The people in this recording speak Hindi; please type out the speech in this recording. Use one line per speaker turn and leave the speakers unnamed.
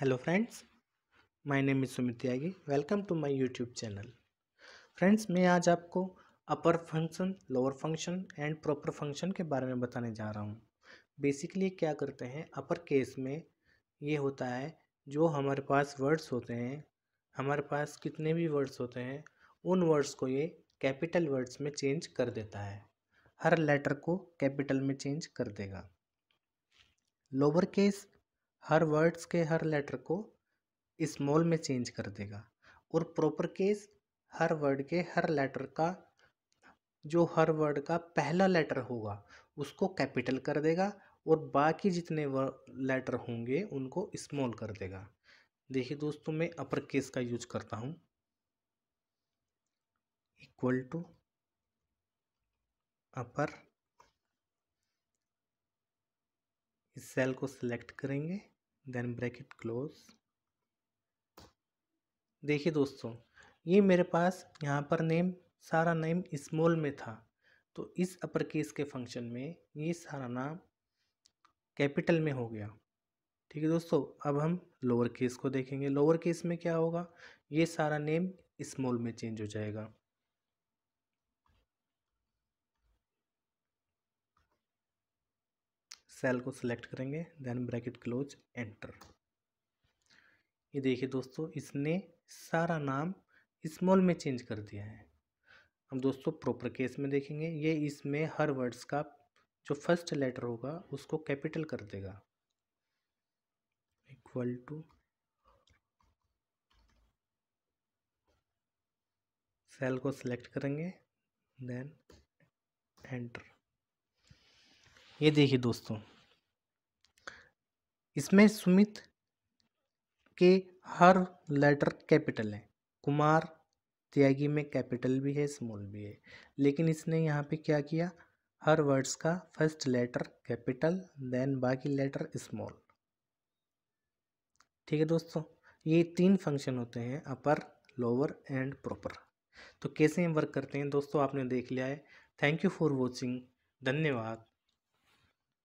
hello friends my name is Sumit Tyagi welcome to my YouTube channel friends मैं आज आपको upper function lower function and proper function के बारे में बताने जा रहा हूँ बेसिकली क्या करते हैं अपर केस में ये होता है जो हमारे पास वर्ड्स होते हैं हमारे पास कितने भी वर्ड्स होते हैं उन वर्ड्स को ये कैपिटल वर्ड्स में चेंज कर देता है हर लेटर को कैपिटल में चेंज कर देगा लोअर केस हर वर्ड्स के हर लेटर को स्मॉल में चेंज कर देगा और प्रॉपर केस हर वर्ड के हर लेटर का जो हर वर्ड का पहला लेटर होगा उसको कैपिटल कर देगा और बाकी जितने लेटर होंगे उनको स्मॉल कर देगा देखिए दोस्तों मैं अपर केस का यूज करता हूँ इक्वल टू अपर इस सेल को सिलेक्ट करेंगे देन ब्रैकेट क्लोज देखिए दोस्तों ये मेरे पास यहाँ पर नेम सारा नेम स्मॉल में था तो इस अपर केस के फंक्शन में ये सारा नाम कैपिटल में हो गया ठीक है दोस्तों अब हम लोअर केस को देखेंगे लोअर केस में क्या होगा ये सारा नेम स्मॉल में चेंज हो जाएगा सेल को सिलेक्ट करेंगे देन ब्रैकेट क्लोज एंटर ये देखिए दोस्तों इसने सारा नाम स्मॉल में चेंज कर दिया है अब दोस्तों प्रॉपर केस में देखेंगे ये इसमें हर वर्ड्स का जो फर्स्ट लेटर होगा उसको कैपिटल कर देगा इक्वल टू सेल को सिलेक्ट करेंगे देन एंटर ये देखिए दोस्तों इसमें सुमित के हर लेटर कैपिटल है कुमार त्यागी में कैपिटल भी है स्मॉल भी है लेकिन इसने यहाँ पे क्या किया हर वर्ड्स का फर्स्ट लेटर कैपिटल देन बाकी लेटर स्मॉल ठीक है दोस्तों ये तीन फंक्शन होते हैं अपर लोअर एंड प्रॉपर तो कैसे हम वर्क करते हैं दोस्तों आपने देख लिया है थैंक यू फॉर वॉचिंग धन्यवाद